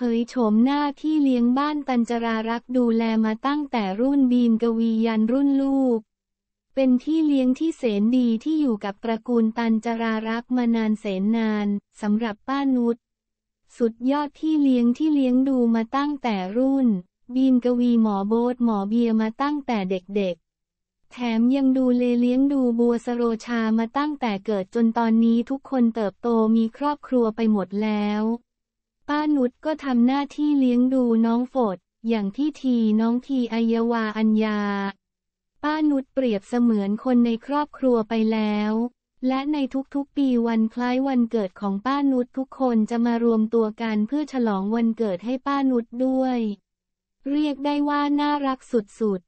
เผยโฉมหน้าที่เลี้ยงบ้านตันจรารักดูแลมาตั้งแต่รุ่นบีมกวียันรุ่นลูก เป็นที่เลี้ยงที่เสนดีที่อยู่กับตระกูลตันจรารักมานานเสนนานสำหรับป้านุชสุดยอดที่เลี้ยงที่เลี้ยงดูมาตั้งแต่รุ่น บีมกวีหมอโบสหมอเบียมาตั้งแต่เด็กๆ แถมยังดูเลเลี้ยงดูบัวสโรชามาตั้งแต่เกิดจนตอนนี้ทุกคนเติบโตมีครอบครัวไปหมดแล้วป้านุชก็ทำหน้าที่เลี้ยงดูน้องฝดอย่างที่ทีน้องทีอัยวาอัญญา ป้านุชเปรียบเสมือนคนในครอบครัวไปแล้ว และในทุก ๆปีวันคล้ายวันเกิดของป้านุชทุกคนจะมารวมตัวกันเพื่อฉลองวันเกิดให้ป้านุชด้วย เรียกได้ว่าน่ารักสุดๆ